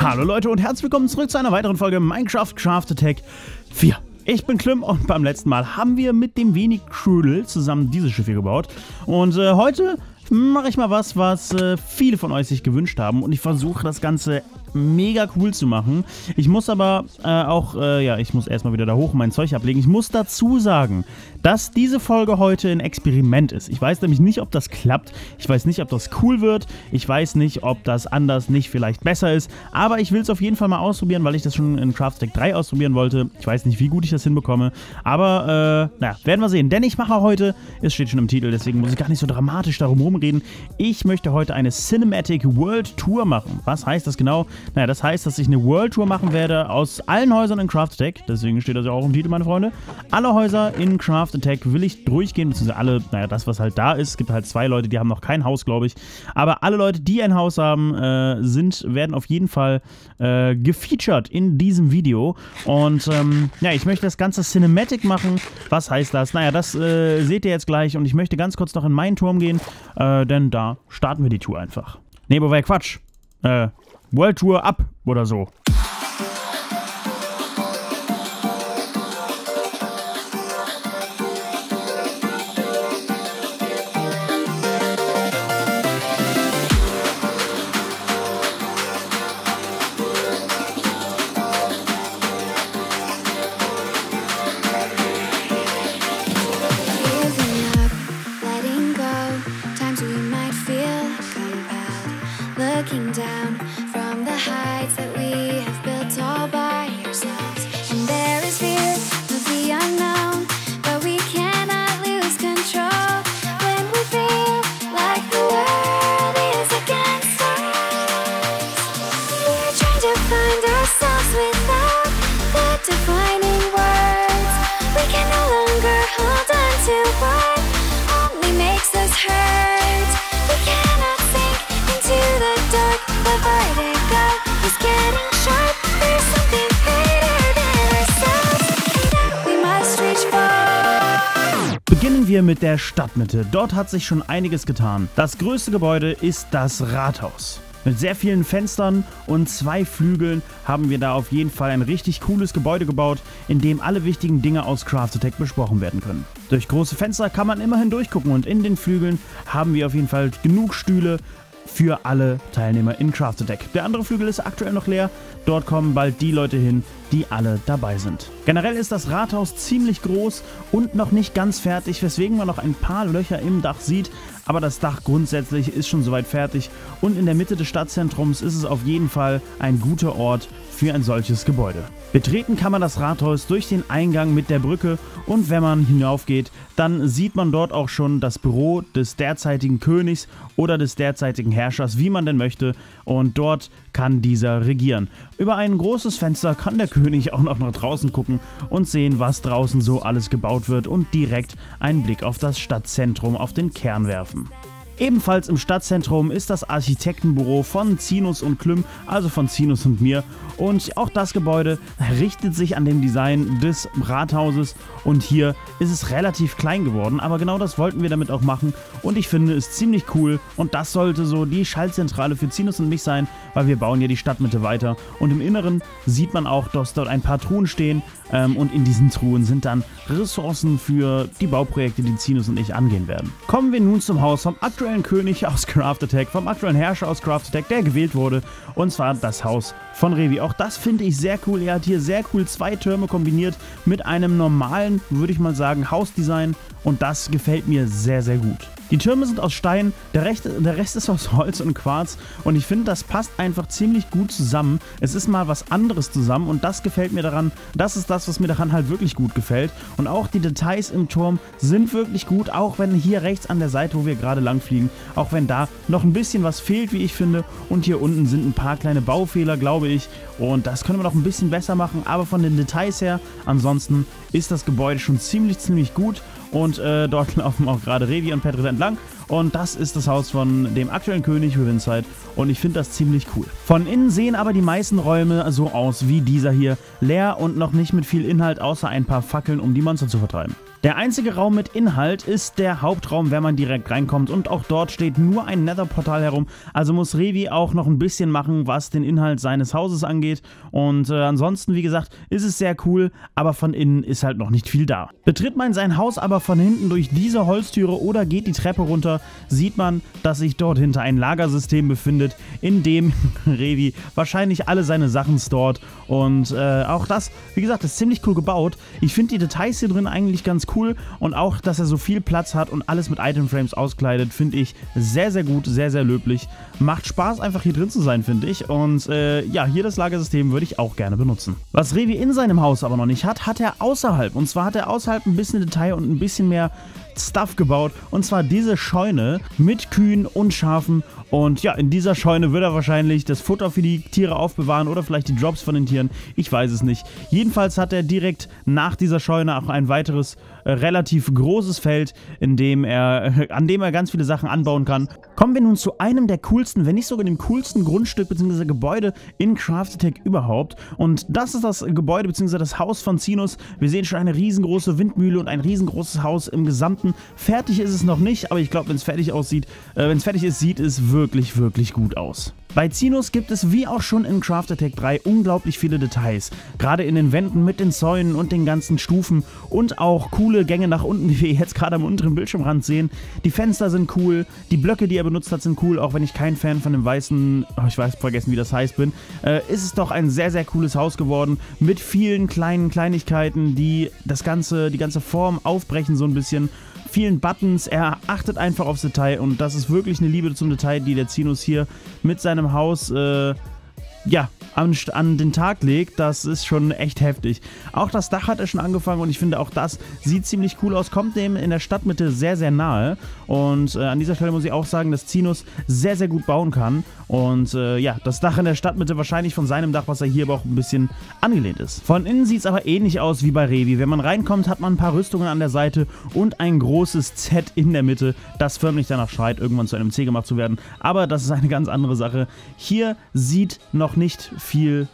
Hallo Leute und herzlich willkommen zurück zu einer weiteren Folge Minecraft Craft Attack 4. Ich bin Klim und beim letzten Mal haben wir mit dem wenig Crudel zusammen dieses Schiff hier gebaut. Und äh, heute mache ich mal was, was äh, viele von euch sich gewünscht haben. Und ich versuche das Ganze mega cool zu machen. Ich muss aber äh, auch, äh, ja, ich muss erstmal wieder da hoch mein Zeug ablegen. Ich muss dazu sagen, dass diese Folge heute ein Experiment ist. Ich weiß nämlich nicht, ob das klappt. Ich weiß nicht, ob das cool wird. Ich weiß nicht, ob das anders nicht vielleicht besser ist. Aber ich will es auf jeden Fall mal ausprobieren, weil ich das schon in Craft Deck 3 ausprobieren wollte. Ich weiß nicht, wie gut ich das hinbekomme. Aber, äh, naja, werden wir sehen. Denn ich mache heute, es steht schon im Titel, deswegen muss ich gar nicht so dramatisch darum rumreden. Ich möchte heute eine Cinematic World Tour machen. Was heißt das genau? Naja, das heißt, dass ich eine World Tour machen werde aus allen Häusern in Craft Attack. Deswegen steht das ja auch im Titel, meine Freunde. Alle Häuser in Craft Attack will ich durchgehen, beziehungsweise alle, naja, das, was halt da ist. Es gibt halt zwei Leute, die haben noch kein Haus, glaube ich. Aber alle Leute, die ein Haus haben, äh, sind, werden auf jeden Fall äh, gefeatured in diesem Video. Und ähm, ja, ich möchte das Ganze Cinematic machen. Was heißt das? Naja, das äh, seht ihr jetzt gleich. Und ich möchte ganz kurz noch in meinen Turm gehen, äh, denn da starten wir die Tour einfach. Nee, aber war Quatsch. Äh, World Tour ab oder so. mit der Stadtmitte. Dort hat sich schon einiges getan. Das größte Gebäude ist das Rathaus. Mit sehr vielen Fenstern und zwei Flügeln haben wir da auf jeden Fall ein richtig cooles Gebäude gebaut, in dem alle wichtigen Dinge aus Craft Attack besprochen werden können. Durch große Fenster kann man immerhin durchgucken und in den Flügeln haben wir auf jeden Fall genug Stühle, für alle Teilnehmer in Crafted Deck. Der andere Flügel ist aktuell noch leer. Dort kommen bald die Leute hin, die alle dabei sind. Generell ist das Rathaus ziemlich groß und noch nicht ganz fertig, weswegen man noch ein paar Löcher im Dach sieht. Aber das Dach grundsätzlich ist schon soweit fertig und in der Mitte des Stadtzentrums ist es auf jeden Fall ein guter Ort für ein solches Gebäude. Betreten kann man das Rathaus durch den Eingang mit der Brücke und wenn man hinaufgeht, dann sieht man dort auch schon das Büro des derzeitigen Königs oder des derzeitigen Herrschers, wie man denn möchte, und dort kann dieser regieren. Über ein großes Fenster kann der König auch noch nach draußen gucken und sehen, was draußen so alles gebaut wird und direkt einen Blick auf das Stadtzentrum, auf den Kern werfen. Ebenfalls im Stadtzentrum ist das Architektenbüro von Zinus und Klüm, also von Zinus und mir. Und auch das Gebäude richtet sich an dem Design des Rathauses und hier ist es relativ klein geworden, aber genau das wollten wir damit auch machen. Und ich finde es ziemlich cool und das sollte so die Schaltzentrale für Zinus und mich sein, weil wir bauen ja die Stadtmitte weiter. Und im Inneren sieht man auch, dass dort ein paar Truhen stehen ähm, und in diesen Truhen sind dann Ressourcen für die Bauprojekte, die Zinus und ich angehen werden. Kommen wir nun zum Haus vom aktuellen König aus Craft Attack, vom aktuellen Herrscher aus Craft Attack, der gewählt wurde. Und zwar das Haus von Revi. Auch das finde ich sehr cool. Er hat hier sehr cool zwei Türme kombiniert mit einem normalen würde ich mal sagen, Hausdesign und das gefällt mir sehr, sehr gut. Die Türme sind aus Stein, der, Rechte, der Rest ist aus Holz und Quarz und ich finde, das passt einfach ziemlich gut zusammen. Es ist mal was anderes zusammen und das gefällt mir daran. Das ist das, was mir daran halt wirklich gut gefällt. Und auch die Details im Turm sind wirklich gut, auch wenn hier rechts an der Seite, wo wir gerade lang fliegen, auch wenn da noch ein bisschen was fehlt, wie ich finde. Und hier unten sind ein paar kleine Baufehler, glaube ich. Und das können wir noch ein bisschen besser machen, aber von den Details her, ansonsten ist das Gebäude schon ziemlich, ziemlich gut. Und äh, dort laufen auch gerade Revi und Petrus entlang. Und das ist das Haus von dem aktuellen König Rivinside und ich finde das ziemlich cool. Von innen sehen aber die meisten Räume so aus wie dieser hier, leer und noch nicht mit viel Inhalt außer ein paar Fackeln, um die Monster zu vertreiben. Der einzige Raum mit Inhalt ist der Hauptraum, wenn man direkt reinkommt und auch dort steht nur ein Nether-Portal herum, also muss Revi auch noch ein bisschen machen, was den Inhalt seines Hauses angeht und äh, ansonsten, wie gesagt, ist es sehr cool, aber von innen ist halt noch nicht viel da. Betritt man sein Haus aber von hinten durch diese Holztüre oder geht die Treppe runter, runter, sieht man, dass sich dort hinter ein Lagersystem befindet, in dem Revi wahrscheinlich alle seine Sachen stort. Und äh, auch das, wie gesagt, ist ziemlich cool gebaut. Ich finde die Details hier drin eigentlich ganz cool und auch, dass er so viel Platz hat und alles mit Itemframes auskleidet, finde ich sehr, sehr gut, sehr, sehr löblich. Macht Spaß, einfach hier drin zu sein, finde ich. Und äh, ja, hier das Lagersystem würde ich auch gerne benutzen. Was Revi in seinem Haus aber noch nicht hat, hat er außerhalb. Und zwar hat er außerhalb ein bisschen Detail und ein bisschen mehr Stuff gebaut. Und zwar diese Scheune mit Kühen und Schafen. Und ja, in dieser Scheune wird er wahrscheinlich das Futter für die Tiere aufbewahren oder vielleicht die Drops von den Tieren. Ich weiß es nicht. Jedenfalls hat er direkt nach dieser Scheune auch ein weiteres äh, relativ großes Feld, in dem er, äh, an dem er ganz viele Sachen anbauen kann. Kommen wir nun zu einem der coolsten, wenn nicht sogar dem coolsten Grundstück bzw. Gebäude in Craft Attack überhaupt. Und das ist das Gebäude bzw. das Haus von Sinus. Wir sehen schon eine riesengroße Windmühle und ein riesengroßes Haus im gesamten beobachten. Fertig ist es noch nicht, aber ich glaube, wenn es fertig aussieht, äh, wenn es fertig ist, sieht es wirklich, wirklich gut aus. Bei Zinus gibt es wie auch schon in Craft Attack 3 unglaublich viele Details. Gerade in den Wänden mit den Zäunen und den ganzen Stufen und auch coole Gänge nach unten, die wir jetzt gerade am unteren Bildschirmrand sehen. Die Fenster sind cool, die Blöcke, die er benutzt hat, sind cool, auch wenn ich kein Fan von dem weißen, oh, ich weiß vergessen, wie das heißt bin, äh, ist es doch ein sehr, sehr cooles Haus geworden mit vielen kleinen Kleinigkeiten, die das ganze, die ganze Form aufbrechen so ein bisschen vielen Buttons. Er achtet einfach aufs Detail und das ist wirklich eine Liebe zum Detail, die der Zinus hier mit seinem Haus äh, ja, an, an, den Tag legt, das ist schon echt heftig. Auch das Dach hat er schon angefangen und ich finde auch das sieht ziemlich cool aus, kommt dem in der Stadtmitte sehr, sehr nahe und äh, an dieser Stelle muss ich auch sagen, dass Zinus sehr, sehr gut bauen kann und äh, ja, das Dach in der Stadtmitte wahrscheinlich von seinem Dach, was er hier aber auch ein bisschen angelehnt ist. Von innen sieht es aber ähnlich aus wie bei Revi. Wenn man reinkommt, hat man ein paar Rüstungen an der Seite und ein großes Z in der Mitte, das förmlich danach schreit, irgendwann zu einem C gemacht zu werden, aber das ist eine ganz andere Sache. Hier sieht noch noch nicht viel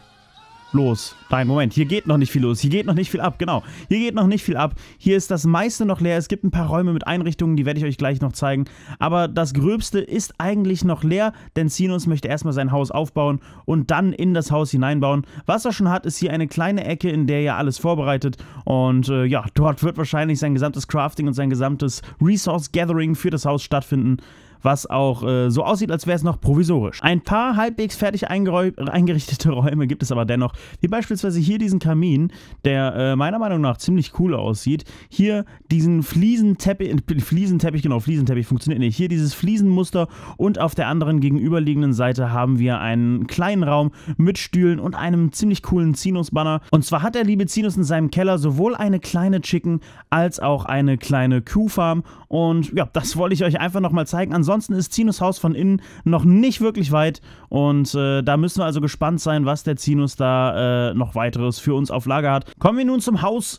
los. Nein, Moment, hier geht noch nicht viel los. Hier geht noch nicht viel ab, genau. Hier geht noch nicht viel ab. Hier ist das meiste noch leer. Es gibt ein paar Räume mit Einrichtungen, die werde ich euch gleich noch zeigen. Aber das Gröbste ist eigentlich noch leer, denn Sinus möchte erstmal sein Haus aufbauen und dann in das Haus hineinbauen. Was er schon hat, ist hier eine kleine Ecke, in der er alles vorbereitet. Und äh, ja, dort wird wahrscheinlich sein gesamtes Crafting und sein gesamtes Resource Gathering für das Haus stattfinden was auch äh, so aussieht, als wäre es noch provisorisch. Ein paar halbwegs fertig eingerichtete Räume gibt es aber dennoch, wie beispielsweise hier diesen Kamin, der äh, meiner Meinung nach ziemlich cool aussieht. Hier diesen Fliesenteppich, äh, Fliesenteppich, genau, Fliesenteppich funktioniert nicht. Hier dieses Fliesenmuster und auf der anderen gegenüberliegenden Seite haben wir einen kleinen Raum mit Stühlen und einem ziemlich coolen Zinus-Banner. Und zwar hat der liebe Zinus in seinem Keller sowohl eine kleine Chicken als auch eine kleine Kuhfarm. Und ja, das wollte ich euch einfach nochmal zeigen. Ansonsten Ansonsten ist Zinus Haus von innen noch nicht wirklich weit und äh, da müssen wir also gespannt sein, was der Zinus da äh, noch weiteres für uns auf Lager hat. Kommen wir nun zum Haus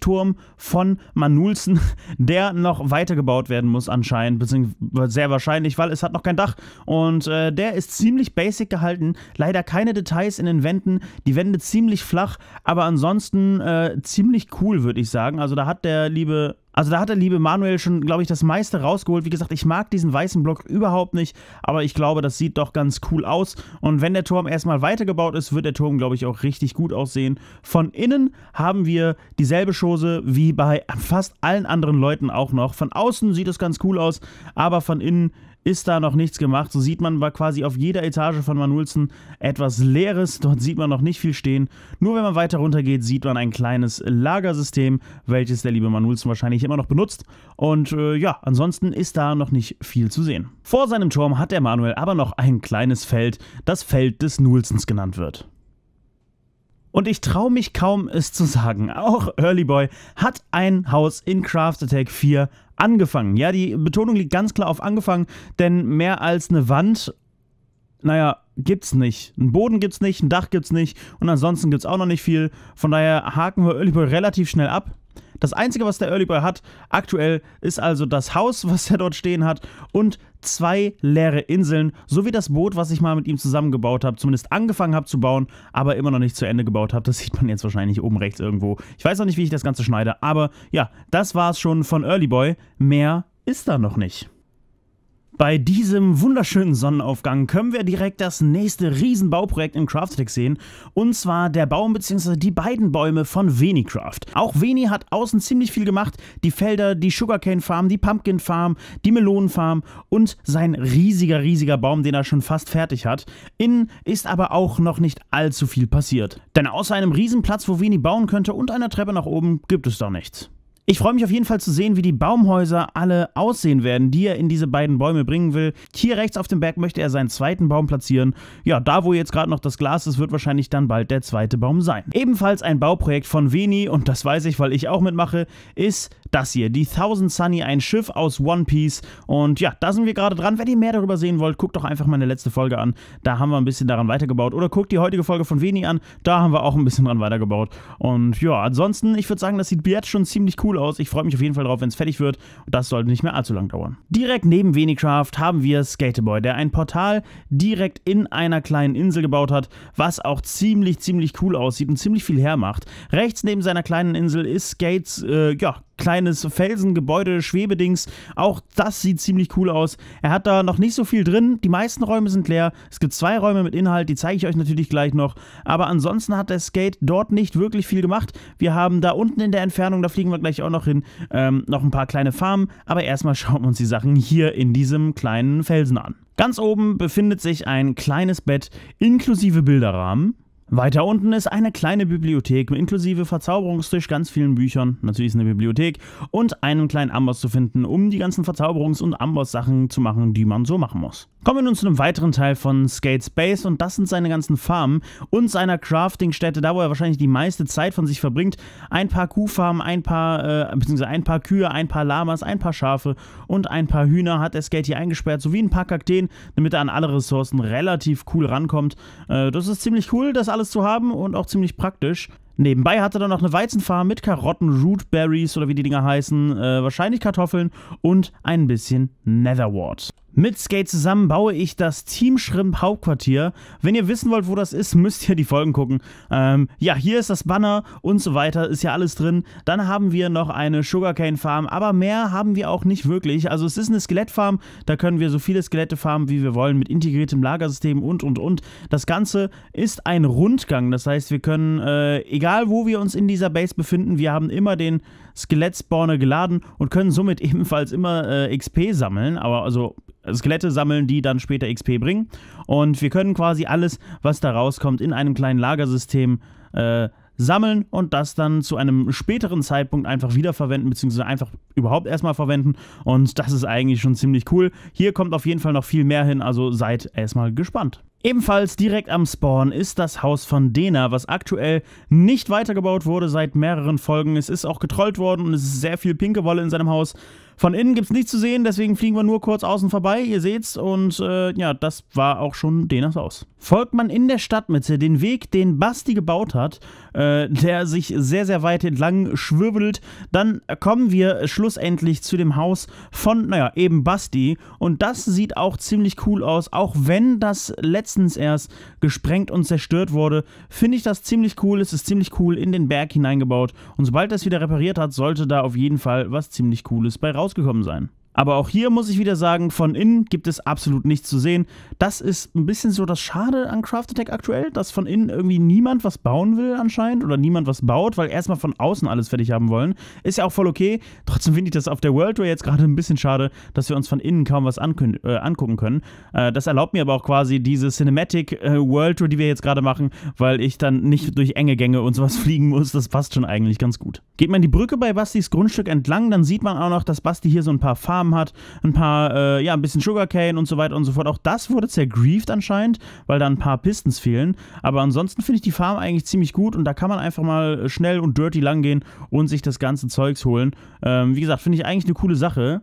Turm von Manulsen, der noch weitergebaut werden muss anscheinend, beziehungsweise sehr wahrscheinlich, weil es hat noch kein Dach und äh, der ist ziemlich basic gehalten, leider keine Details in den Wänden, die Wände ziemlich flach, aber ansonsten äh, ziemlich cool, würde ich sagen. Also da hat der liebe also da hat der liebe Manuel schon, glaube ich, das meiste rausgeholt. Wie gesagt, ich mag diesen weißen Block überhaupt nicht, aber ich glaube, das sieht doch ganz cool aus. Und wenn der Turm erstmal weitergebaut ist, wird der Turm, glaube ich, auch richtig gut aussehen. Von innen haben wir dieselbe Chose wie bei fast allen anderen Leuten auch noch. Von außen sieht es ganz cool aus, aber von innen ist da noch nichts gemacht. So sieht man war quasi auf jeder Etage von Manulzen etwas Leeres. Dort sieht man noch nicht viel stehen. Nur wenn man weiter runter geht, sieht man ein kleines Lagersystem, welches der liebe Manulzen wahrscheinlich immer noch benutzt. Und äh, ja, ansonsten ist da noch nicht viel zu sehen. Vor seinem Turm hat der Manuel aber noch ein kleines Feld, das Feld des Nulzens genannt wird. Und ich traue mich kaum, es zu sagen. Auch Earlyboy hat ein Haus in Craft Attack 4 angefangen. Ja, die Betonung liegt ganz klar auf angefangen, denn mehr als eine Wand, naja, gibt's nicht. Einen Boden gibt's nicht, ein Dach gibt's nicht und ansonsten gibt's auch noch nicht viel. Von daher haken wir Earlyboy relativ schnell ab. Das Einzige, was der Early Boy hat aktuell, ist also das Haus, was er dort stehen hat und zwei leere Inseln, sowie das Boot, was ich mal mit ihm zusammengebaut habe, zumindest angefangen habe zu bauen, aber immer noch nicht zu Ende gebaut habe. Das sieht man jetzt wahrscheinlich oben rechts irgendwo. Ich weiß noch nicht, wie ich das Ganze schneide, aber ja, das war es schon von Early Boy. Mehr ist da noch nicht. Bei diesem wunderschönen Sonnenaufgang können wir direkt das nächste Riesenbauprojekt in Crafttech sehen, und zwar der Baum bzw. die beiden Bäume von Venicraft. Auch Veni hat außen ziemlich viel gemacht, die Felder, die Sugarcane Farm, die Pumpkin Farm, die Melonen Farm und sein riesiger, riesiger Baum, den er schon fast fertig hat. Innen ist aber auch noch nicht allzu viel passiert, denn außer einem Riesenplatz, wo Veni bauen könnte und einer Treppe nach oben gibt es da nichts. Ich freue mich auf jeden Fall zu sehen, wie die Baumhäuser alle aussehen werden, die er in diese beiden Bäume bringen will. Hier rechts auf dem Berg möchte er seinen zweiten Baum platzieren. Ja, da wo jetzt gerade noch das Glas ist, wird wahrscheinlich dann bald der zweite Baum sein. Ebenfalls ein Bauprojekt von Veni, und das weiß ich, weil ich auch mitmache, ist das hier, die Thousand Sunny, ein Schiff aus One Piece. Und ja, da sind wir gerade dran. Wenn ihr mehr darüber sehen wollt, guckt doch einfach meine letzte Folge an. Da haben wir ein bisschen daran weitergebaut. Oder guckt die heutige Folge von Veni an. Da haben wir auch ein bisschen dran weitergebaut. Und ja, ansonsten, ich würde sagen, das sieht jetzt schon ziemlich cool cool aus. Ich freue mich auf jeden Fall drauf, wenn es fertig wird. Und das sollte nicht mehr allzu lang dauern. Direkt neben Venicraft haben wir Skateboy, der ein Portal direkt in einer kleinen Insel gebaut hat, was auch ziemlich, ziemlich cool aussieht und ziemlich viel hermacht. Rechts neben seiner kleinen Insel ist Skates, äh, ja, kleines Felsengebäude, Schwebedings. Auch das sieht ziemlich cool aus. Er hat da noch nicht so viel drin. Die meisten Räume sind leer. Es gibt zwei Räume mit Inhalt, die zeige ich euch natürlich gleich noch. Aber ansonsten hat der Skate dort nicht wirklich viel gemacht. Wir haben da unten in der Entfernung, da fliegen wir gleich auch noch hin, ähm, noch ein paar kleine Farmen. Aber erstmal schauen wir uns die Sachen hier in diesem kleinen Felsen an. Ganz oben befindet sich ein kleines Bett inklusive Bilderrahmen. Weiter unten ist eine kleine Bibliothek inklusive Verzauberungstisch, ganz vielen Büchern, natürlich ist eine Bibliothek und einen kleinen Amboss zu finden, um die ganzen Verzauberungs- und Amboss-Sachen zu machen, die man so machen muss. Kommen wir nun zu einem weiteren Teil von Skate Space und das sind seine ganzen Farmen und seiner Crafting-Stätte, da wo er wahrscheinlich die meiste Zeit von sich verbringt. Ein paar Kuhfarmen, ein paar, äh, beziehungsweise ein paar Kühe, ein paar Lamas, ein paar Schafe und ein paar Hühner hat der Skate hier eingesperrt, sowie ein paar Kakteen, damit er an alle Ressourcen relativ cool rankommt. Äh, das ist ziemlich cool, das alles alles zu haben und auch ziemlich praktisch. Nebenbei hat er dann noch eine Weizenfarm mit Karotten, Rootberries oder wie die Dinger heißen, äh, wahrscheinlich Kartoffeln und ein bisschen Netherwart. Mit Skate zusammen baue ich das Team Shrimp Hauptquartier. Wenn ihr wissen wollt, wo das ist, müsst ihr die Folgen gucken. Ähm, ja, hier ist das Banner und so weiter, ist ja alles drin. Dann haben wir noch eine Sugarcane Farm, aber mehr haben wir auch nicht wirklich. Also es ist eine Skelettfarm, da können wir so viele Skelette farmen, wie wir wollen, mit integriertem Lagersystem und, und, und. Das Ganze ist ein Rundgang, das heißt, wir können, äh, egal wo wir uns in dieser Base befinden, wir haben immer den Skelettspawn geladen und können somit ebenfalls immer äh, XP sammeln, aber also Skelette sammeln, die dann später XP bringen. Und wir können quasi alles, was da rauskommt, in einem kleinen Lagersystem äh, sammeln und das dann zu einem späteren Zeitpunkt einfach wiederverwenden, beziehungsweise einfach überhaupt erstmal verwenden. Und das ist eigentlich schon ziemlich cool. Hier kommt auf jeden Fall noch viel mehr hin, also seid erstmal gespannt. Ebenfalls direkt am Spawn ist das Haus von Dena, was aktuell nicht weitergebaut wurde seit mehreren Folgen. Es ist auch getrollt worden und es ist sehr viel pinke Wolle in seinem Haus. Von innen gibt es nichts zu sehen, deswegen fliegen wir nur kurz außen vorbei, ihr seht's. Und äh, ja, das war auch schon Denas aus. Folgt man in der Stadtmitte den Weg, den Basti gebaut hat, äh, der sich sehr, sehr weit entlang schwirbelt. Dann kommen wir schlussendlich zu dem Haus von, naja, eben Basti. Und das sieht auch ziemlich cool aus, auch wenn das letztens erst gesprengt und zerstört wurde. Finde ich das ziemlich cool. Es ist ziemlich cool in den Berg hineingebaut. Und sobald das wieder repariert hat, sollte da auf jeden Fall was ziemlich Cooles bei rausgekommen sein. Aber auch hier muss ich wieder sagen, von innen gibt es absolut nichts zu sehen. Das ist ein bisschen so das Schade an Craft Attack aktuell, dass von innen irgendwie niemand was bauen will anscheinend oder niemand was baut, weil erstmal von außen alles fertig haben wollen. Ist ja auch voll okay. Trotzdem finde ich das auf der World Tour jetzt gerade ein bisschen schade, dass wir uns von innen kaum was äh, angucken können. Äh, das erlaubt mir aber auch quasi diese Cinematic äh, World Tour, die wir jetzt gerade machen, weil ich dann nicht durch enge Gänge und sowas fliegen muss. Das passt schon eigentlich ganz gut. Geht man die Brücke bei Bastis Grundstück entlang, dann sieht man auch noch, dass Basti hier so ein paar Farben Samen hat, ein paar, äh, ja, ein bisschen Sugarcane und so weiter und so fort. Auch das wurde zergrieft anscheinend, weil da ein paar Pistons fehlen. Aber ansonsten finde ich die Farm eigentlich ziemlich gut und da kann man einfach mal äh, schnell und dirty langgehen und sich das ganze Zeugs holen. Ähm, wie gesagt, finde ich eigentlich eine coole Sache.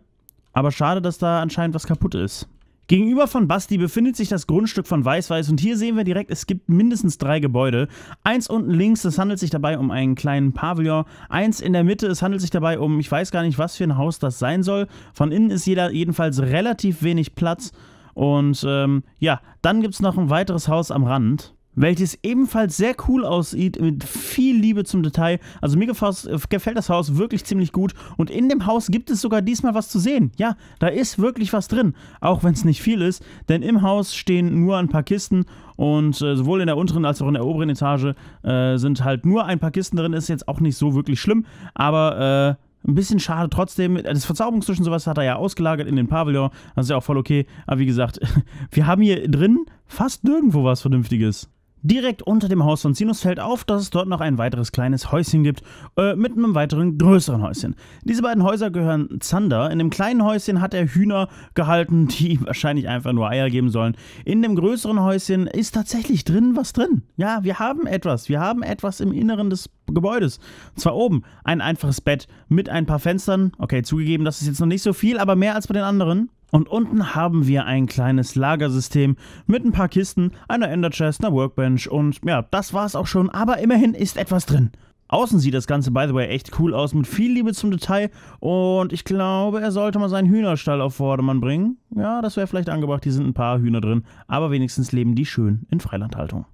Aber schade, dass da anscheinend was kaputt ist. Gegenüber von Basti befindet sich das Grundstück von Weißweiß und hier sehen wir direkt, es gibt mindestens drei Gebäude. Eins unten links, es handelt sich dabei um einen kleinen Pavillon. Eins in der Mitte, es handelt sich dabei um, ich weiß gar nicht, was für ein Haus das sein soll. Von innen ist jeder jedenfalls relativ wenig Platz. Und ähm, ja, dann gibt es noch ein weiteres Haus am Rand welches ebenfalls sehr cool aussieht, mit viel Liebe zum Detail. Also mir gefällt das Haus wirklich ziemlich gut und in dem Haus gibt es sogar diesmal was zu sehen. Ja, da ist wirklich was drin, auch wenn es nicht viel ist, denn im Haus stehen nur ein paar Kisten und äh, sowohl in der unteren als auch in der oberen Etage äh, sind halt nur ein paar Kisten drin, ist jetzt auch nicht so wirklich schlimm, aber... Äh, ein bisschen schade trotzdem. Das und sowas hat er ja ausgelagert in den Pavillon. Das ist ja auch voll okay. Aber wie gesagt, wir haben hier drin fast nirgendwo was Vernünftiges. Direkt unter dem Haus von Sinus fällt auf, dass es dort noch ein weiteres kleines Häuschen gibt, äh, mit einem weiteren größeren Häuschen. Diese beiden Häuser gehören Zander. In dem kleinen Häuschen hat er Hühner gehalten, die ihm wahrscheinlich einfach nur Eier geben sollen. In dem größeren Häuschen ist tatsächlich drin was drin. Ja, wir haben etwas. Wir haben etwas im Inneren des Gebäudes. Und zwar oben ein einfaches Bett mit ein paar Fenstern. Okay, zugegeben, das ist jetzt noch nicht so viel, aber mehr als bei den anderen. Und unten haben wir ein kleines Lagersystem mit ein paar Kisten, einer Enderchest, einer Workbench und ja, das war's auch schon, aber immerhin ist etwas drin. Außen sieht das Ganze, by the way, echt cool aus, mit viel Liebe zum Detail. Und ich glaube, er sollte mal seinen Hühnerstall auf Vordermann bringen. Ja, das wäre vielleicht angebracht, hier sind ein paar Hühner drin. Aber wenigstens leben die schön in Freilandhaltung.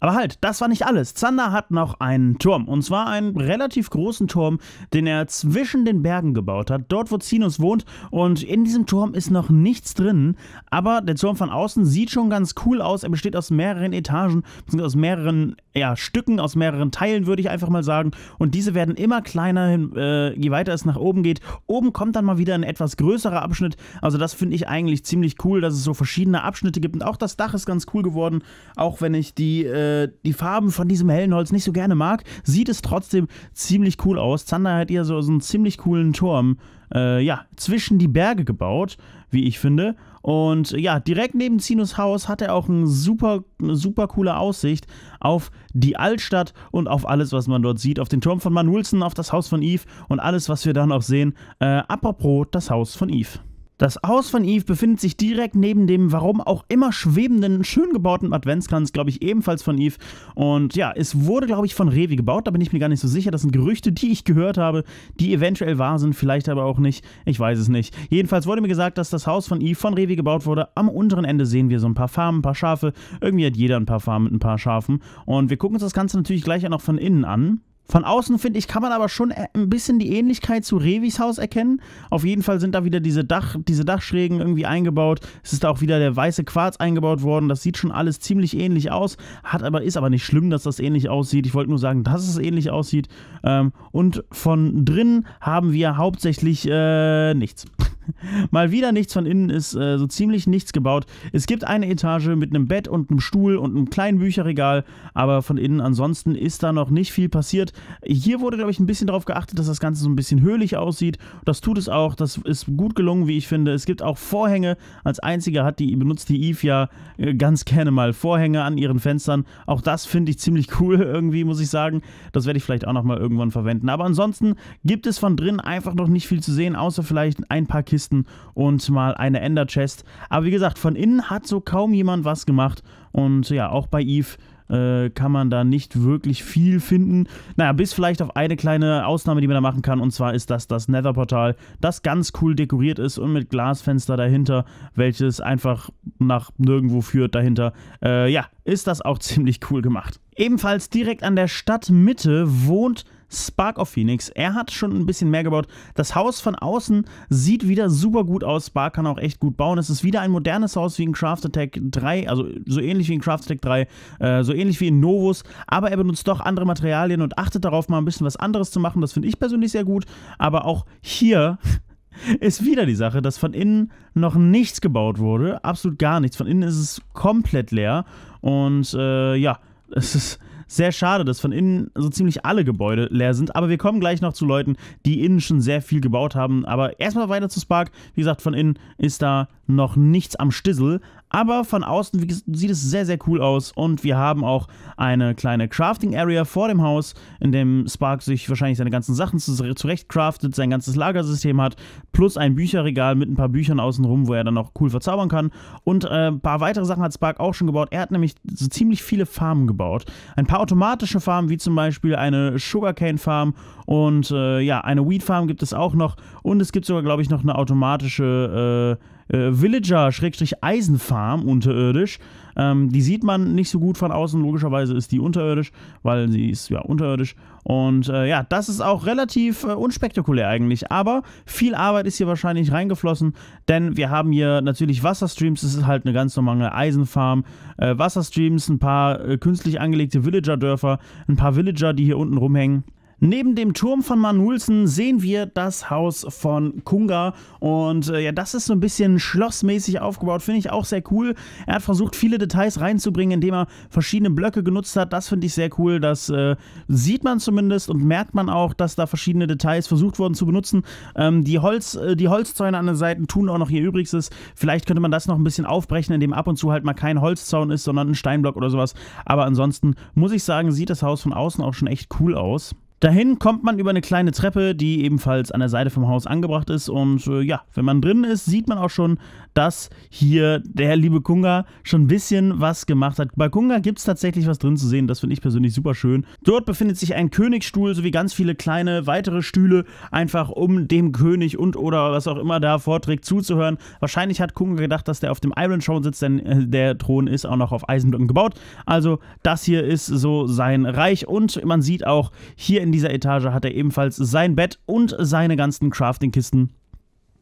Aber halt, das war nicht alles. Zander hat noch einen Turm. Und zwar einen relativ großen Turm, den er zwischen den Bergen gebaut hat. Dort, wo Zinus wohnt. Und in diesem Turm ist noch nichts drin. Aber der Turm von außen sieht schon ganz cool aus. Er besteht aus mehreren Etagen, beziehungsweise aus mehreren ja, Stücken, aus mehreren Teilen, würde ich einfach mal sagen. Und diese werden immer kleiner, äh, je weiter es nach oben geht. Oben kommt dann mal wieder ein etwas größerer Abschnitt. Also, das finde ich eigentlich ziemlich cool, dass es so verschiedene Abschnitte gibt. Und auch das Dach ist ganz cool geworden. Auch wenn ich die. Äh, äh, die Farben von diesem hellen Holz nicht so gerne mag, sieht es trotzdem ziemlich cool aus. Zander hat ihr so, so einen ziemlich coolen Turm, äh, ja, zwischen die Berge gebaut, wie ich finde. Und ja, direkt neben Zinus Haus hat er auch eine super, super coole Aussicht auf die Altstadt und auf alles, was man dort sieht. Auf den Turm von Manuelsen, auf das Haus von Eve und alles, was wir da noch sehen. Äh, apropos das Haus von Eve. Das Haus von Eve befindet sich direkt neben dem, warum auch immer, schwebenden, schön gebauten Adventskranz, glaube ich, ebenfalls von Eve. Und ja, es wurde, glaube ich, von Revi gebaut, da bin ich mir gar nicht so sicher. Das sind Gerüchte, die ich gehört habe, die eventuell wahr sind, vielleicht aber auch nicht. Ich weiß es nicht. Jedenfalls wurde mir gesagt, dass das Haus von Eve von Revi gebaut wurde. Am unteren Ende sehen wir so ein paar Farmen, ein paar Schafe. Irgendwie hat jeder ein paar Farmen mit ein paar Schafen. Und wir gucken uns das Ganze natürlich gleich auch noch von innen an. Von außen, finde ich, kann man aber schon äh, ein bisschen die Ähnlichkeit zu Revis Haus erkennen. Auf jeden Fall sind da wieder diese, Dach, diese Dachschrägen irgendwie eingebaut. Es ist da auch wieder der weiße Quarz eingebaut worden. Das sieht schon alles ziemlich ähnlich aus. Hat aber, ist aber nicht schlimm, dass das ähnlich aussieht. Ich wollte nur sagen, dass es ähnlich aussieht. Ähm, und von drinnen haben wir hauptsächlich äh, nichts. Mal wieder nichts von innen ist äh, so ziemlich nichts gebaut. Es gibt eine Etage mit einem Bett und einem Stuhl und einem kleinen Bücherregal, aber von innen ansonsten ist da noch nicht viel passiert. Hier wurde, glaube ich, ein bisschen darauf geachtet, dass das Ganze so ein bisschen höhlich aussieht. Das tut es auch. Das ist gut gelungen, wie ich finde. Es gibt auch Vorhänge. Als einziger hat die benutzt die Eve ja äh, ganz gerne mal Vorhänge an ihren Fenstern. Auch das finde ich ziemlich cool irgendwie, muss ich sagen. Das werde ich vielleicht auch nochmal irgendwann verwenden. Aber ansonsten gibt es von drin einfach noch nicht viel zu sehen, außer vielleicht ein paar Kisten Kisten und mal eine Ender Chest. Aber wie gesagt, von innen hat so kaum jemand was gemacht. Und ja, auch bei Eve äh, kann man da nicht wirklich viel finden. Naja, bis vielleicht auf eine kleine Ausnahme, die man da machen kann. Und zwar ist das das Nether-Portal, das ganz cool dekoriert ist und mit Glasfenster dahinter, welches einfach nach nirgendwo führt dahinter. Äh, ja, ist das auch ziemlich cool gemacht. Ebenfalls direkt an der Stadtmitte wohnt Spark of Phoenix. Er hat schon ein bisschen mehr gebaut. Das Haus von außen sieht wieder super gut aus. Spark kann auch echt gut bauen. Es ist wieder ein modernes Haus wie in Craft Attack 3, also so ähnlich wie in Craft Attack 3, äh, so ähnlich wie in Novus, aber er benutzt doch andere Materialien und achtet darauf, mal ein bisschen was anderes zu machen. Das finde ich persönlich sehr gut. Aber auch hier ist wieder die Sache, dass von innen noch nichts gebaut wurde. Absolut gar nichts. Von innen ist es komplett leer. Und äh, ja, es ist sehr schade, dass von innen so ziemlich alle Gebäude leer sind. Aber wir kommen gleich noch zu Leuten, die innen schon sehr viel gebaut haben. Aber erstmal weiter zu Spark. Wie gesagt, von innen ist da noch nichts am Stissel. Aber von außen sieht es sehr, sehr cool aus und wir haben auch eine kleine Crafting Area vor dem Haus, in dem Spark sich wahrscheinlich seine ganzen Sachen zurecht craftet, sein ganzes Lagersystem hat, plus ein Bücherregal mit ein paar Büchern außenrum, wo er dann auch cool verzaubern kann. Und äh, ein paar weitere Sachen hat Spark auch schon gebaut. Er hat nämlich so ziemlich viele Farmen gebaut. Ein paar automatische Farmen, wie zum Beispiel eine Sugarcane Farm und äh, ja, eine Weed Farm gibt es auch noch. Und es gibt sogar, glaube ich, noch eine automatische äh, äh, Villager-Eisenfarm unterirdisch. Ähm, die sieht man nicht so gut von außen. Logischerweise ist die unterirdisch, weil sie ist ja unterirdisch. Und äh, ja, das ist auch relativ äh, unspektakulär eigentlich. Aber viel Arbeit ist hier wahrscheinlich reingeflossen, denn wir haben hier natürlich Wasserstreams. Das ist halt eine ganz normale Eisenfarm. Äh, Wasserstreams, ein paar äh, künstlich angelegte Villager-Dörfer, ein paar Villager, die hier unten rumhängen. Neben dem Turm von Manulsen sehen wir das Haus von Kunga und äh, ja, das ist so ein bisschen schlossmäßig aufgebaut, finde ich auch sehr cool. Er hat versucht, viele Details reinzubringen, indem er verschiedene Blöcke genutzt hat. Das finde ich sehr cool. Das äh, sieht man zumindest und merkt man auch, dass da verschiedene Details versucht wurden zu benutzen. Ähm, die, Holz, äh, die Holzzäune an den Seiten tun auch noch ihr Übriges. Vielleicht könnte man das noch ein bisschen aufbrechen, indem ab und zu halt mal kein Holzzaun ist, sondern ein Steinblock oder sowas. Aber ansonsten muss ich sagen, sieht das Haus von außen auch schon echt cool aus. Dahin kommt man über eine kleine Treppe, die ebenfalls an der Seite vom Haus angebracht ist. Und äh, ja, wenn man drin ist, sieht man auch schon, dass hier der liebe Kunga schon ein bisschen was gemacht hat. Bei Kunga gibt es tatsächlich was drin zu sehen. Das finde ich persönlich super schön. Dort befindet sich ein Königsstuhl sowie ganz viele kleine weitere Stühle, einfach um dem König und oder was auch immer da vorträgt zuzuhören. Wahrscheinlich hat Kunga gedacht, dass der auf dem Iron Throne sitzt, denn äh, der Thron ist auch noch auf Eisenblöcken gebaut. Also das hier ist so sein Reich und man sieht auch hier in in dieser Etage hat er ebenfalls sein Bett und seine ganzen Crafting-Kisten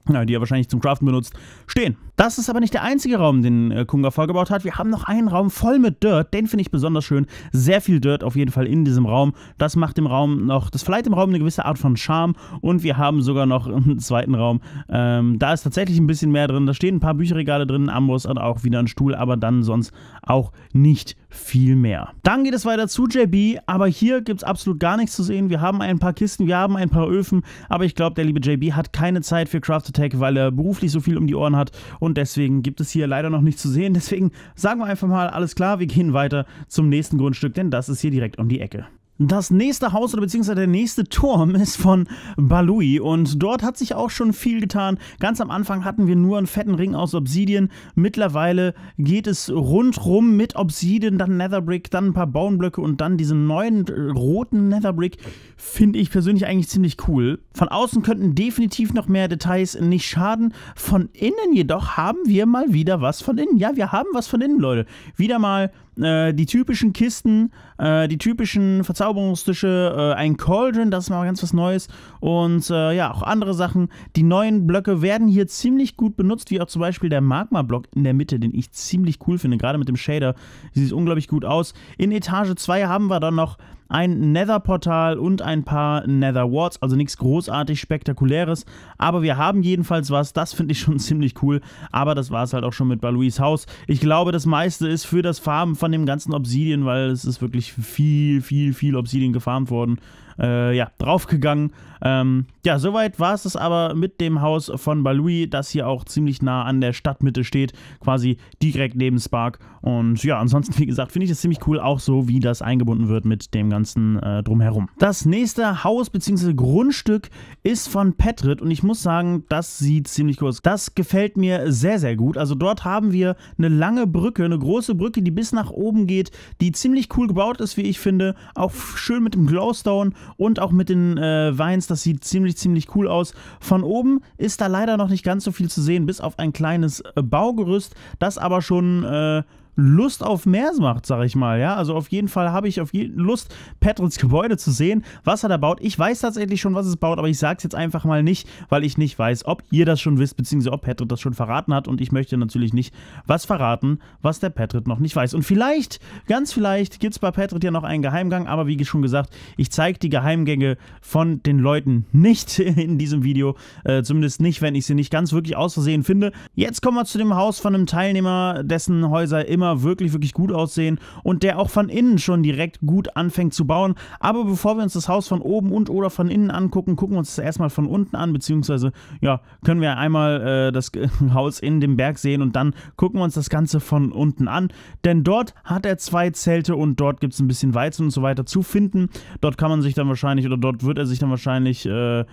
die er wahrscheinlich zum Craften benutzt, stehen. Das ist aber nicht der einzige Raum, den äh, Kunga vorgebaut hat. Wir haben noch einen Raum voll mit Dirt. Den finde ich besonders schön. Sehr viel Dirt auf jeden Fall in diesem Raum. Das macht dem Raum noch, das verleiht dem Raum eine gewisse Art von Charme. Und wir haben sogar noch einen zweiten Raum. Ähm, da ist tatsächlich ein bisschen mehr drin. Da stehen ein paar Bücherregale drin, Amboss und auch wieder ein Stuhl, aber dann sonst auch nicht viel mehr. Dann geht es weiter zu JB, aber hier gibt es absolut gar nichts zu sehen. Wir haben ein paar Kisten, wir haben ein paar Öfen, aber ich glaube, der liebe JB hat keine Zeit für Craft Attack, weil er beruflich so viel um die Ohren hat und deswegen gibt es hier leider noch nichts zu sehen. Deswegen sagen wir einfach mal, alles klar, wir gehen weiter zum nächsten Grundstück, denn das ist hier direkt um die Ecke. Das nächste Haus oder beziehungsweise der nächste Turm ist von Balui und dort hat sich auch schon viel getan. Ganz am Anfang hatten wir nur einen fetten Ring aus Obsidian. Mittlerweile geht es rundrum mit Obsidian, dann Netherbrick, dann ein paar Bauenblöcke und dann diesen neuen äh, roten Netherbrick. Finde ich persönlich eigentlich ziemlich cool. Von außen könnten definitiv noch mehr Details nicht schaden. Von innen jedoch haben wir mal wieder was von innen. Ja, wir haben was von innen, Leute. Wieder mal äh, die typischen Kisten, äh, die typischen Verzauberungstische, äh, ein Cauldron, das ist mal ganz was Neues und äh, ja, auch andere Sachen. Die neuen Blöcke werden hier ziemlich gut benutzt, wie auch zum Beispiel der Magma-Block in der Mitte, den ich ziemlich cool finde, gerade mit dem Shader. Sieht es unglaublich gut aus. In Etage 2 haben wir dann noch ein Nether-Portal und ein paar Nether Wards, also nichts großartig spektakuläres, aber wir haben jedenfalls was, das finde ich schon ziemlich cool, aber das war es halt auch schon mit Baluis Haus. Ich glaube, das meiste ist für das Farmen von dem ganzen Obsidian, weil es ist wirklich viel, viel, viel Obsidian gefarmt worden äh, ja, draufgegangen. Ähm, ja, soweit war es aber mit dem Haus von Balui, das hier auch ziemlich nah an der Stadtmitte steht, quasi direkt neben Spark. Und ja, ansonsten, wie gesagt, finde ich das ziemlich cool, auch so, wie das eingebunden wird mit dem ganzen äh, Drumherum. Das nächste Haus bzw. Grundstück ist von Petrit und ich muss sagen, das sieht ziemlich cool aus. Das gefällt mir sehr, sehr gut. Also dort haben wir eine lange Brücke, eine große Brücke, die bis nach oben geht, die ziemlich cool gebaut ist, wie ich finde. Auch schön mit dem Glowstone und auch mit den äh, Weins. Das sieht ziemlich, ziemlich cool aus. Von oben ist da leider noch nicht ganz so viel zu sehen, bis auf ein kleines äh, Baugerüst, das aber schon. Äh, Lust auf mehr macht, sag ich mal. Ja, also auf jeden Fall habe ich auf jeden Lust, Patricks Gebäude zu sehen, was er da baut. Ich weiß tatsächlich schon, was es baut, aber ich sage es jetzt einfach mal nicht, weil ich nicht weiß, ob ihr das schon wisst, beziehungsweise ob Patrick das schon verraten hat. Und ich möchte natürlich nicht was verraten, was der Patrick noch nicht weiß. Und vielleicht, ganz vielleicht, gibt es bei Patrick ja noch einen Geheimgang, aber wie schon gesagt, ich zeige die Geheimgänge von den Leuten nicht in diesem Video. Äh, zumindest nicht, wenn ich sie nicht ganz wirklich aus Versehen finde. Jetzt kommen wir zu dem Haus von einem Teilnehmer, dessen Häuser immer immer wirklich, wirklich gut aussehen und der auch von innen schon direkt gut anfängt zu bauen. Aber bevor wir uns das Haus von oben und oder von innen angucken, gucken wir uns das erstmal von unten an, beziehungsweise ja, können wir einmal äh, das Haus in dem Berg sehen und dann gucken wir uns das Ganze von unten an. Denn dort hat er zwei Zelte und dort gibt es ein bisschen Weizen und so weiter zu finden. Dort kann man sich dann wahrscheinlich oder dort wird er sich dann wahrscheinlich äh,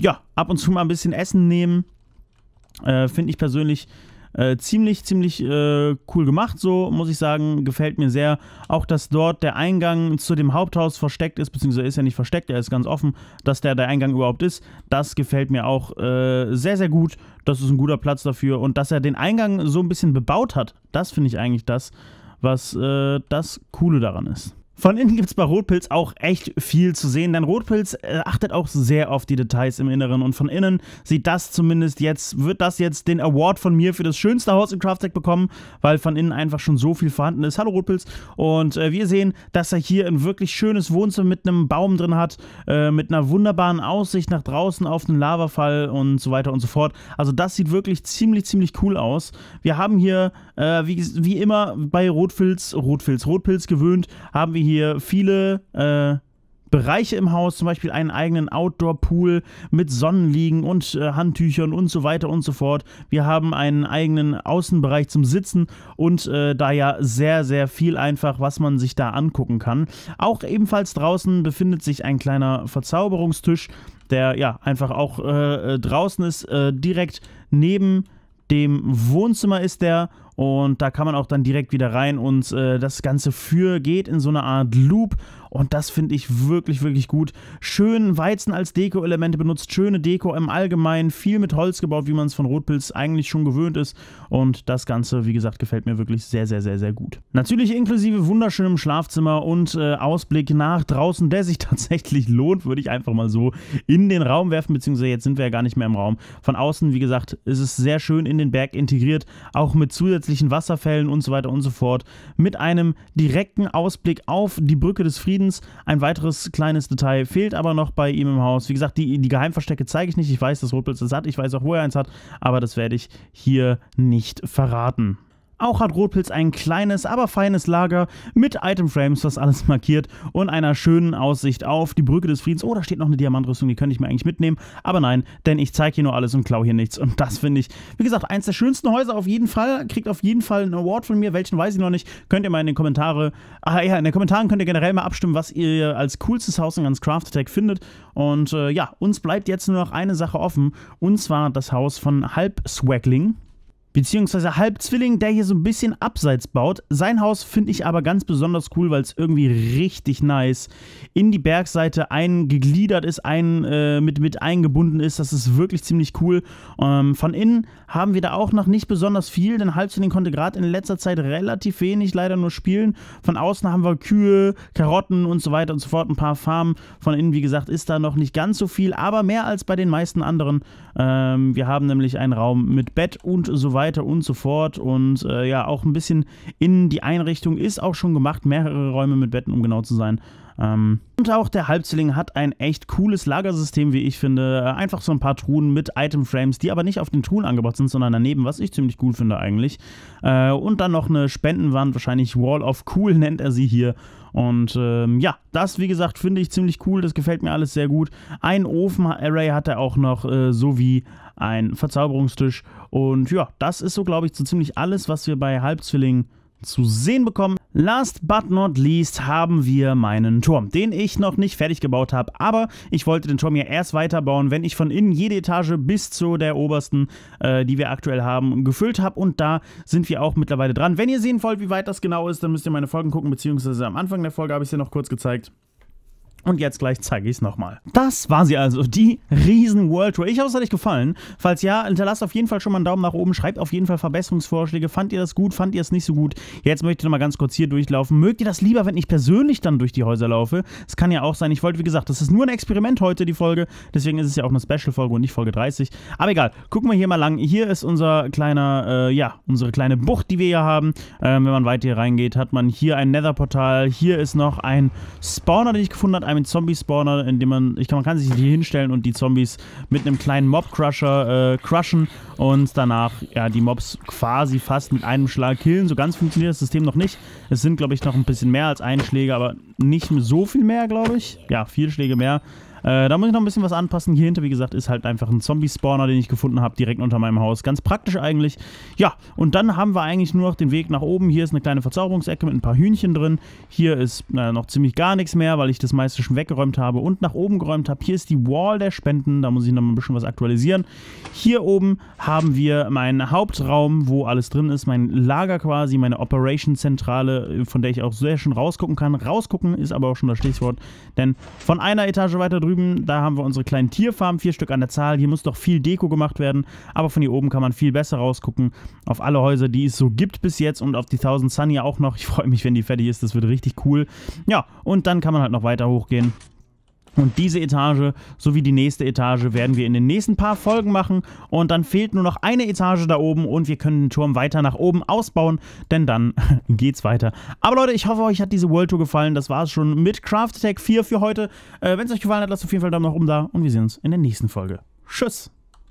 ja, ab und zu mal ein bisschen Essen nehmen. Äh, Finde ich persönlich äh, ziemlich, ziemlich äh, cool gemacht, so muss ich sagen. Gefällt mir sehr. Auch, dass dort der Eingang zu dem Haupthaus versteckt ist, beziehungsweise ist er nicht versteckt, er ist ganz offen, dass der der Eingang überhaupt ist. Das gefällt mir auch äh, sehr, sehr gut. Das ist ein guter Platz dafür. Und dass er den Eingang so ein bisschen bebaut hat, das finde ich eigentlich das, was äh, das Coole daran ist. Von innen gibt es bei Rotpilz auch echt viel zu sehen, denn Rotpilz äh, achtet auch sehr auf die Details im Inneren und von innen sieht das zumindest jetzt, wird das jetzt den Award von mir für das schönste Haus im Crafttech bekommen, weil von innen einfach schon so viel vorhanden ist. Hallo Rotpilz. Und äh, wir sehen, dass er hier ein wirklich schönes Wohnzimmer mit einem Baum drin hat, äh, mit einer wunderbaren Aussicht nach draußen auf den Lavafall und so weiter und so fort. Also das sieht wirklich ziemlich, ziemlich cool aus. Wir haben hier, äh, wie, wie immer bei Rotpilz, Rotpilz, Rotpilz gewöhnt, haben wir hier hier viele äh, Bereiche im Haus, zum Beispiel einen eigenen Outdoor-Pool mit Sonnenliegen und äh, Handtüchern und so weiter und so fort. Wir haben einen eigenen Außenbereich zum Sitzen und äh, da ja sehr, sehr viel einfach, was man sich da angucken kann. Auch ebenfalls draußen befindet sich ein kleiner Verzauberungstisch, der ja einfach auch äh, äh draußen ist, äh, direkt neben dem dem Wohnzimmer ist der und da kann man auch dann direkt wieder rein und äh, das Ganze für geht in so eine Art Loop und das finde ich wirklich, wirklich gut. Schön Weizen als Deko-Elemente benutzt, schöne Deko im Allgemeinen, viel mit Holz gebaut, wie man es von Rotpilz eigentlich schon gewöhnt ist. Und das Ganze, wie gesagt, gefällt mir wirklich sehr, sehr, sehr, sehr gut. Natürlich inklusive wunderschönem Schlafzimmer und äh, Ausblick nach draußen, der sich tatsächlich lohnt, würde ich einfach mal so in den Raum werfen, beziehungsweise jetzt sind wir ja gar nicht mehr im Raum. Von außen, wie gesagt, ist es sehr schön in den Berg integriert, auch mit zusätzlichen Wasserfällen und so weiter und so fort. Mit einem direkten Ausblick auf die Brücke des Friedens Friedens. Ein weiteres kleines Detail fehlt aber noch bei ihm im Haus. Wie gesagt, die, die Geheimverstecke zeige ich nicht. Ich weiß, dass Rotblitz es hat. Ich weiß auch, wo er eins hat. Aber das werde ich hier nicht verraten. Auch hat Rotpilz ein kleines, aber feines Lager mit Itemframes, was alles markiert und einer schönen Aussicht auf die Brücke des Friedens. Oh, da steht noch eine Diamantrüstung, die könnte ich mir eigentlich mitnehmen. Aber nein, denn ich zeige hier nur alles und klaue hier nichts. Und das finde ich, wie gesagt, eins der schönsten Häuser auf jeden Fall. Kriegt auf jeden Fall einen Award von mir. Welchen weiß ich noch nicht. Könnt ihr mal in den Kommentare, ah ja, in den Kommentaren könnt ihr generell mal abstimmen, was ihr als coolstes Haus in ganz Craft Attack findet. Und äh, ja, uns bleibt jetzt nur noch eine Sache offen. Und zwar das Haus von Halbswaggling beziehungsweise Halbzwilling, der hier so ein bisschen abseits baut. Sein Haus finde ich aber ganz besonders cool, weil es irgendwie richtig nice in die Bergseite eingegliedert ist, ein, äh, mit, mit eingebunden ist. Das ist wirklich ziemlich cool. Ähm, von innen haben wir da auch noch nicht besonders viel, denn Halbzünding konnte gerade in letzter Zeit relativ wenig leider nur spielen. Von außen haben wir Kühe, Karotten und so weiter und so fort, ein paar Farmen. Von innen, wie gesagt, ist da noch nicht ganz so viel, aber mehr als bei den meisten anderen. Ähm, wir haben nämlich einen Raum mit Bett und so weiter und so fort und äh, ja, auch ein bisschen in die Einrichtung ist auch schon gemacht, mehrere Räume mit Betten, um genau zu sein. Ähm, und auch der Halbzwilling hat ein echt cooles Lagersystem, wie ich finde. Äh, einfach so ein paar Truhen mit Item-Frames, die aber nicht auf den Truhen angebaut sind, sondern daneben, was ich ziemlich cool finde eigentlich. Äh, und dann noch eine Spendenwand, wahrscheinlich Wall of Cool nennt er sie hier. Und ähm, ja, das, wie gesagt, finde ich ziemlich cool. Das gefällt mir alles sehr gut. Ein Ofen-Array hat er auch noch, äh, sowie ein Verzauberungstisch. Und ja, das ist so, glaube ich, so ziemlich alles, was wir bei Halbzwillingen zu sehen bekommen. Last but not least haben wir meinen Turm, den ich noch nicht fertig gebaut habe, aber ich wollte den Turm ja erst weiterbauen, wenn ich von innen jede Etage bis zu der obersten, äh, die wir aktuell haben, gefüllt habe und da sind wir auch mittlerweile dran. Wenn ihr sehen wollt, wie weit das genau ist, dann müsst ihr meine Folgen gucken, beziehungsweise am Anfang der Folge habe ich es ja noch kurz gezeigt. Und jetzt gleich zeige ich es nochmal. Das war sie also, die riesen World Tour. Ich hoffe, es hat euch gefallen. Falls ja, hinterlasst auf jeden Fall schon mal einen Daumen nach oben. Schreibt auf jeden Fall Verbesserungsvorschläge. Fand ihr das gut? Fand ihr es nicht so gut? Jetzt möchte ich nochmal ganz kurz hier durchlaufen. Mögt ihr das lieber, wenn ich persönlich dann durch die Häuser laufe? Es kann ja auch sein. Ich wollte, wie gesagt, das ist nur ein Experiment heute, die Folge. Deswegen ist es ja auch eine Special-Folge und nicht Folge 30. Aber egal, gucken wir hier mal lang. Hier ist unser kleiner, äh, ja, unsere kleine Bucht, die wir hier haben. Ähm, wenn man weiter hier reingeht, hat man hier ein Nether-Portal. Hier ist noch ein Spawner, den ich gefunden habe einem Zombie-Spawner, in dem man, ich kann, man kann sich hier hinstellen und die Zombies mit einem kleinen Mob-Crusher äh, crushen und danach ja, die Mobs quasi fast mit einem Schlag killen. So ganz funktioniert das System noch nicht. Es sind, glaube ich, noch ein bisschen mehr als ein Schläge, aber nicht so viel mehr, glaube ich. Ja, vier Schläge mehr. Äh, da muss ich noch ein bisschen was anpassen. Hier hinter, wie gesagt, ist halt einfach ein Zombie-Spawner, den ich gefunden habe, direkt unter meinem Haus. Ganz praktisch eigentlich. Ja, und dann haben wir eigentlich nur noch den Weg nach oben. Hier ist eine kleine Verzauberungsecke mit ein paar Hühnchen drin. Hier ist äh, noch ziemlich gar nichts mehr, weil ich das meiste schon weggeräumt habe und nach oben geräumt habe. Hier ist die Wall der Spenden. Da muss ich noch mal ein bisschen was aktualisieren. Hier oben haben wir meinen Hauptraum, wo alles drin ist. Mein Lager quasi, meine Operation-Zentrale, von der ich auch sehr schön rausgucken kann. Rausgucken ist aber auch schon das Stichwort, denn von einer Etage weiter drüber drüben, da haben wir unsere kleinen Tierfarmen, vier Stück an der Zahl. Hier muss doch viel Deko gemacht werden, aber von hier oben kann man viel besser rausgucken auf alle Häuser, die es so gibt bis jetzt und auf die 1000 Sunny auch noch. Ich freue mich, wenn die fertig ist, das wird richtig cool. Ja, und dann kann man halt noch weiter hochgehen. Und diese Etage sowie die nächste Etage werden wir in den nächsten paar Folgen machen. Und dann fehlt nur noch eine Etage da oben und wir können den Turm weiter nach oben ausbauen, denn dann geht's weiter. Aber Leute, ich hoffe, euch hat diese World Tour gefallen. Das war es schon mit Craft Attack 4 für heute. Äh, Wenn es euch gefallen hat, lasst auf jeden Fall einen Daumen nach oben da und wir sehen uns in der nächsten Folge. Tschüss!